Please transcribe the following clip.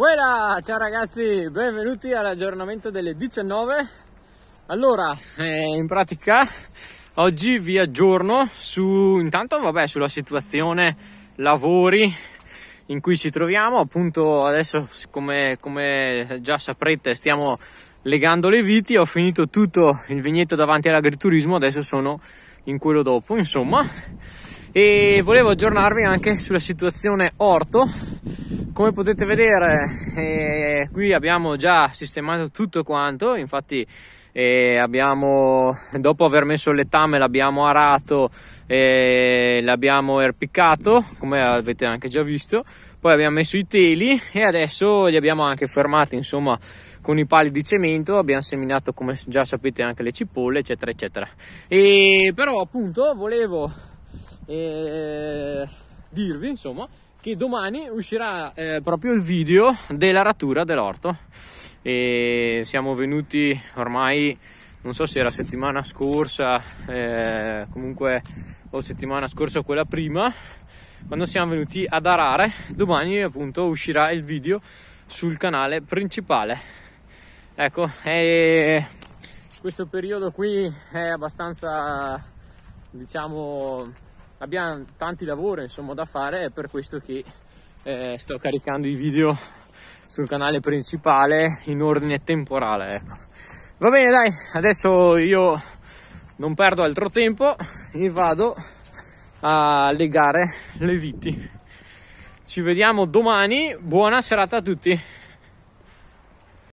Uela, ciao ragazzi, benvenuti all'aggiornamento delle 19. Allora, eh, in pratica oggi vi aggiorno su intanto vabbè sulla situazione lavori in cui ci troviamo, appunto adesso come, come già saprete stiamo legando le viti, ho finito tutto il vigneto davanti all'agriturismo, adesso sono in quello dopo, insomma. E volevo aggiornarvi anche sulla situazione orto come potete vedere eh, qui abbiamo già sistemato tutto quanto infatti eh, abbiamo, dopo aver messo il lettame l'abbiamo arato e eh, l'abbiamo erpiccato come avete anche già visto poi abbiamo messo i teli e adesso li abbiamo anche fermati insomma con i pali di cemento abbiamo seminato come già sapete anche le cipolle eccetera eccetera e però appunto volevo eh, dirvi insomma che domani uscirà eh, proprio il video della rattura dell'orto e siamo venuti ormai non so se era settimana scorsa eh, comunque o settimana scorsa o quella prima quando siamo venuti ad Arare domani appunto uscirà il video sul canale principale ecco eh, questo periodo qui è abbastanza diciamo abbiamo tanti lavori insomma da fare è per questo che eh, sto caricando i video sul canale principale in ordine temporale ecco. va bene dai adesso io non perdo altro tempo e vado a legare le viti ci vediamo domani buona serata a tutti